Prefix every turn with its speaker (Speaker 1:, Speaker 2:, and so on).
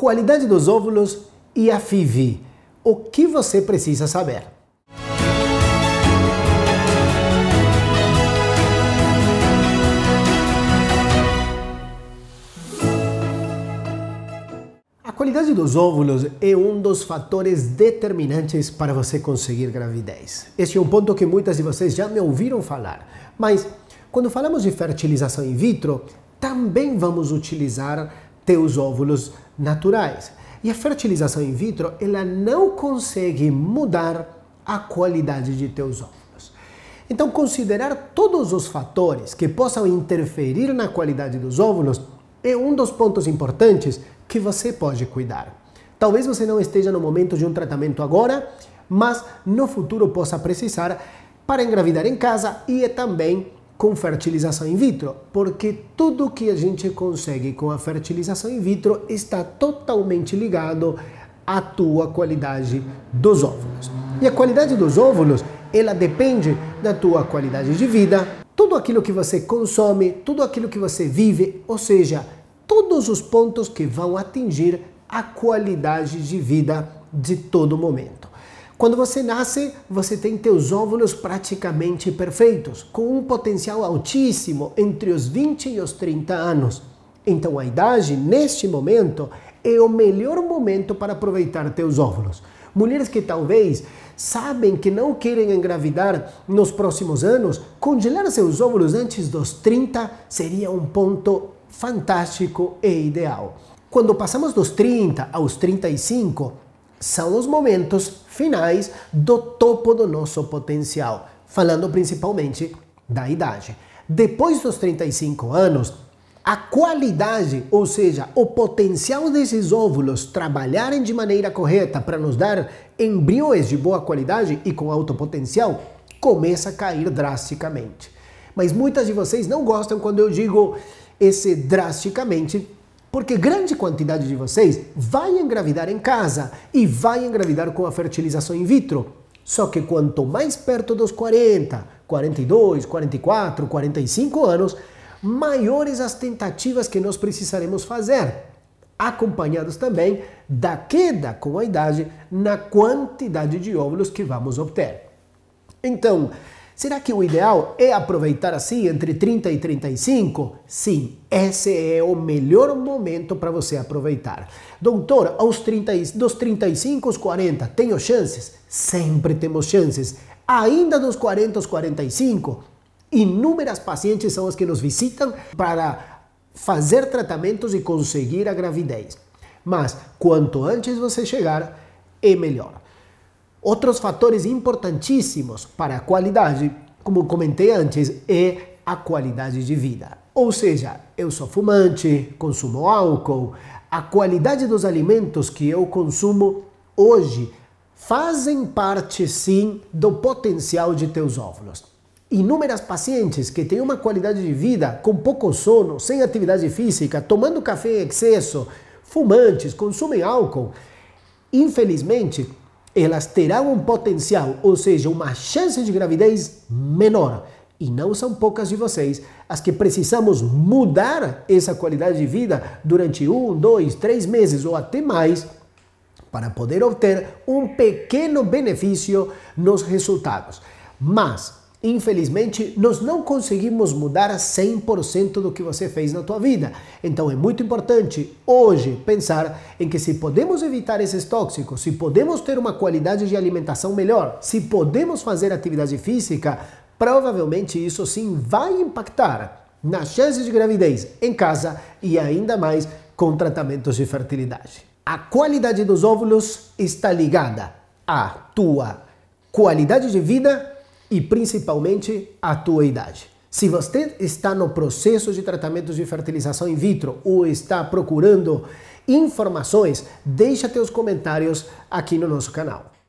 Speaker 1: qualidade dos óvulos e a FIV. O que você precisa saber? A qualidade dos óvulos é um dos fatores determinantes para você conseguir gravidez. Este é um ponto que muitas de vocês já me ouviram falar, mas quando falamos de fertilização in vitro, também vamos utilizar teus óvulos naturais. E a fertilização in vitro, ela não consegue mudar a qualidade de teus óvulos. Então, considerar todos os fatores que possam interferir na qualidade dos óvulos é um dos pontos importantes que você pode cuidar. Talvez você não esteja no momento de um tratamento agora, mas no futuro possa precisar para engravidar em casa e é também com fertilização in vitro, porque tudo que a gente consegue com a fertilização in vitro está totalmente ligado à tua qualidade dos óvulos. E a qualidade dos óvulos, ela depende da tua qualidade de vida, tudo aquilo que você consome, tudo aquilo que você vive, ou seja, todos os pontos que vão atingir a qualidade de vida de todo momento. Quando você nasce, você tem teus óvulos praticamente perfeitos, com um potencial altíssimo entre os 20 e os 30 anos. Então a idade, neste momento, é o melhor momento para aproveitar teus óvulos. Mulheres que talvez sabem que não querem engravidar nos próximos anos, congelar seus óvulos antes dos 30 seria um ponto fantástico e ideal. Quando passamos dos 30 aos 35, são os momentos finais do topo do nosso potencial, falando principalmente da idade. Depois dos 35 anos, a qualidade, ou seja, o potencial desses óvulos trabalharem de maneira correta para nos dar embriões de boa qualidade e com alto potencial, começa a cair drasticamente. Mas muitas de vocês não gostam quando eu digo esse drasticamente, porque grande quantidade de vocês vai engravidar em casa e vai engravidar com a fertilização in vitro. Só que quanto mais perto dos 40, 42, 44, 45 anos, maiores as tentativas que nós precisaremos fazer, acompanhados também da queda com a idade na quantidade de óvulos que vamos obter. Então, Será que o ideal é aproveitar assim entre 30 e 35? Sim, esse é o melhor momento para você aproveitar. Doutor, aos 30, dos 35 aos 40, tenho chances? Sempre temos chances. Ainda dos 40 aos 45, inúmeras pacientes são as que nos visitam para fazer tratamentos e conseguir a gravidez. Mas quanto antes você chegar, é melhor. Outros fatores importantíssimos para a qualidade, como comentei antes, é a qualidade de vida. Ou seja, eu sou fumante, consumo álcool, a qualidade dos alimentos que eu consumo hoje fazem parte sim do potencial de teus óvulos. Inúmeras pacientes que têm uma qualidade de vida com pouco sono, sem atividade física, tomando café em excesso, fumantes, consumem álcool, infelizmente elas terão um potencial, ou seja, uma chance de gravidez menor. E não são poucas de vocês as que precisamos mudar essa qualidade de vida durante um, dois, três meses ou até mais para poder obter um pequeno benefício nos resultados. Mas Infelizmente, nós não conseguimos mudar 100% do que você fez na tua vida. Então é muito importante hoje pensar em que se podemos evitar esses tóxicos, se podemos ter uma qualidade de alimentação melhor, se podemos fazer atividade física, provavelmente isso sim vai impactar nas chances de gravidez em casa e ainda mais com tratamentos de fertilidade. A qualidade dos óvulos está ligada à tua qualidade de vida e principalmente a tua idade. Se você está no processo de tratamento de fertilização in vitro ou está procurando informações, deixa teus comentários aqui no nosso canal.